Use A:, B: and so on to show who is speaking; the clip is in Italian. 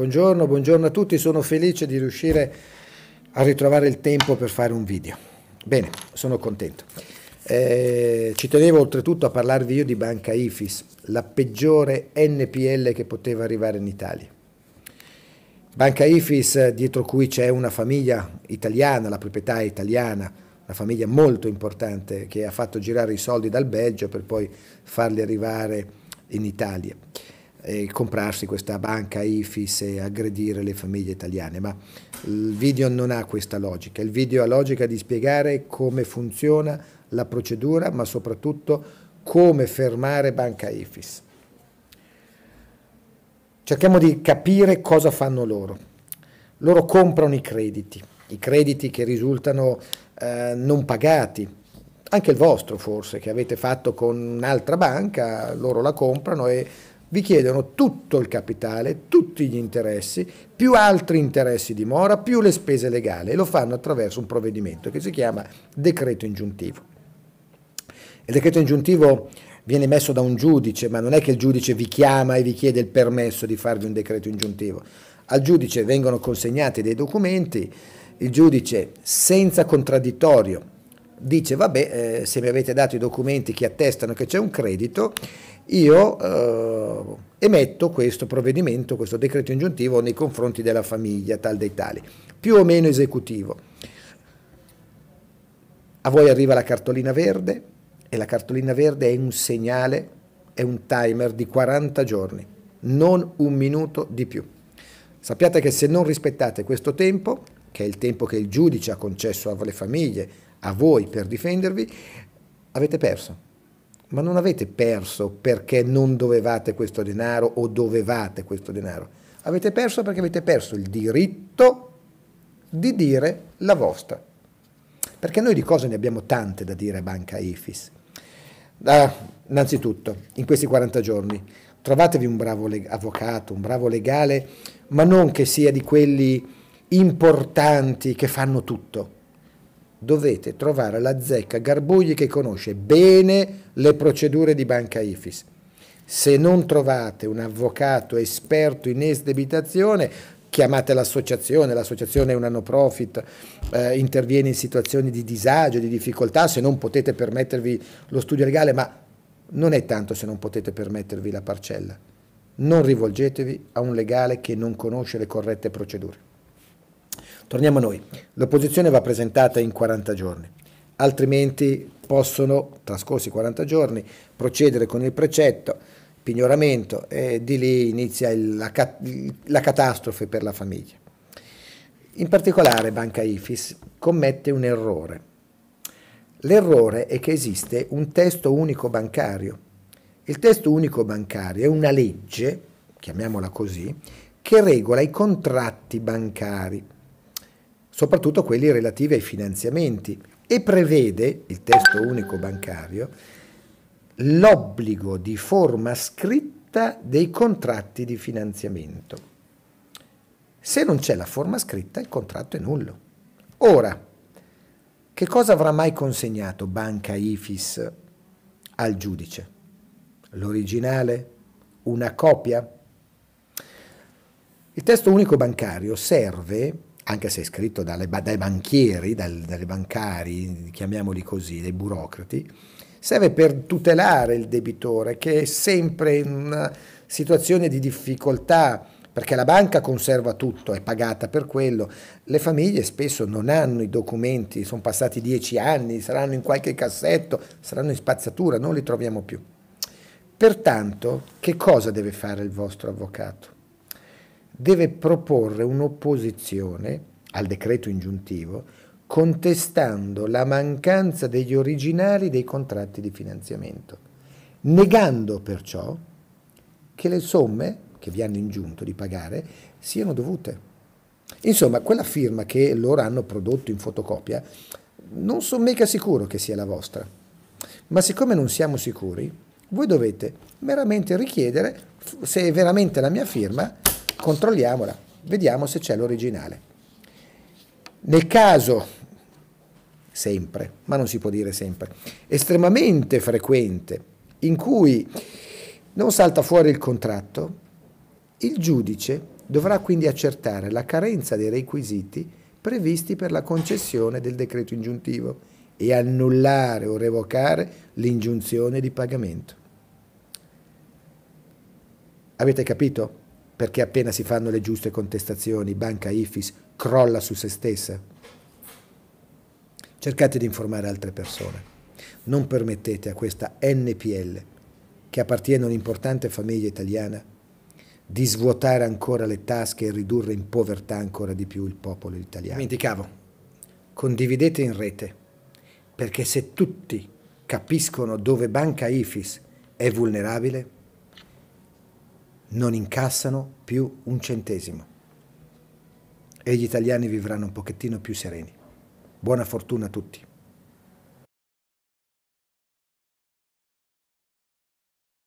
A: Buongiorno, buongiorno a tutti, sono felice di riuscire a ritrovare il tempo per fare un video. Bene, sono contento. Eh, ci tenevo oltretutto a parlarvi io di Banca Ifis, la peggiore NPL che poteva arrivare in Italia. Banca Ifis, eh, dietro cui c'è una famiglia italiana, la proprietà italiana, una famiglia molto importante che ha fatto girare i soldi dal Belgio per poi farli arrivare in Italia e comprarsi questa banca IFIS e aggredire le famiglie italiane, ma il video non ha questa logica, il video ha logica di spiegare come funziona la procedura, ma soprattutto come fermare banca IFIS. Cerchiamo di capire cosa fanno loro. Loro comprano i crediti, i crediti che risultano eh, non pagati, anche il vostro forse che avete fatto con un'altra banca, loro la comprano e vi chiedono tutto il capitale, tutti gli interessi, più altri interessi di mora, più le spese legali e lo fanno attraverso un provvedimento che si chiama decreto ingiuntivo. Il decreto ingiuntivo viene messo da un giudice, ma non è che il giudice vi chiama e vi chiede il permesso di farvi un decreto ingiuntivo. Al giudice vengono consegnati dei documenti, il giudice senza contraddittorio dice vabbè eh, se mi avete dato i documenti che attestano che c'è un credito io eh, emetto questo provvedimento, questo decreto ingiuntivo nei confronti della famiglia tal dei tali, più o meno esecutivo. A voi arriva la cartolina verde e la cartolina verde è un segnale, è un timer di 40 giorni, non un minuto di più. Sappiate che se non rispettate questo tempo, che è il tempo che il giudice ha concesso alle famiglie, a voi per difendervi, avete perso ma non avete perso perché non dovevate questo denaro o dovevate questo denaro. Avete perso perché avete perso il diritto di dire la vostra. Perché noi di cose ne abbiamo tante da dire a Banca IFIS. Ah, innanzitutto, in questi 40 giorni, trovatevi un bravo avvocato, un bravo legale, ma non che sia di quelli importanti che fanno tutto dovete trovare la zecca Garbugli che conosce bene le procedure di Banca Ifis. Se non trovate un avvocato esperto in esdebitazione, chiamate l'associazione, l'associazione è una no profit, eh, interviene in situazioni di disagio, di difficoltà, se non potete permettervi lo studio legale, ma non è tanto se non potete permettervi la parcella. Non rivolgetevi a un legale che non conosce le corrette procedure. Torniamo a noi. L'opposizione va presentata in 40 giorni, altrimenti possono, trascorsi 40 giorni, procedere con il precetto, pignoramento e di lì inizia il, la, la catastrofe per la famiglia. In particolare Banca Ifis commette un errore. L'errore è che esiste un testo unico bancario. Il testo unico bancario è una legge, chiamiamola così, che regola i contratti bancari soprattutto quelli relativi ai finanziamenti e prevede, il testo unico bancario, l'obbligo di forma scritta dei contratti di finanziamento. Se non c'è la forma scritta, il contratto è nullo. Ora, che cosa avrà mai consegnato Banca Ifis al giudice? L'originale? Una copia? Il testo unico bancario serve anche se è scritto dalle, dai banchieri, dal, dai bancari, chiamiamoli così, dai burocrati, serve per tutelare il debitore che è sempre in una situazione di difficoltà perché la banca conserva tutto, è pagata per quello, le famiglie spesso non hanno i documenti, sono passati dieci anni, saranno in qualche cassetto, saranno in spazzatura, non li troviamo più. Pertanto, che cosa deve fare il vostro avvocato? Deve proporre un'opposizione al decreto ingiuntivo, contestando la mancanza degli originali dei contratti di finanziamento, negando perciò che le somme che vi hanno ingiunto di pagare siano dovute. Insomma, quella firma che loro hanno prodotto in fotocopia non sono mica sicuro che sia la vostra. Ma siccome non siamo sicuri, voi dovete meramente richiedere se è veramente la mia firma, controlliamola, vediamo se c'è l'originale. Nel caso, sempre, ma non si può dire sempre, estremamente frequente, in cui non salta fuori il contratto, il giudice dovrà quindi accertare la carenza dei requisiti previsti per la concessione del decreto ingiuntivo e annullare o revocare l'ingiunzione di pagamento. Avete capito? perché appena si fanno le giuste contestazioni, Banca IFIS crolla su se stessa? Cercate di informare altre persone. Non permettete a questa NPL, che appartiene a un'importante famiglia italiana, di svuotare ancora le tasche e ridurre in povertà ancora di più il popolo italiano. Dimenticavo, condividete in rete, perché se tutti capiscono dove Banca IFIS è vulnerabile, non incassano più un centesimo e gli italiani vivranno un pochettino più sereni. Buona fortuna a tutti.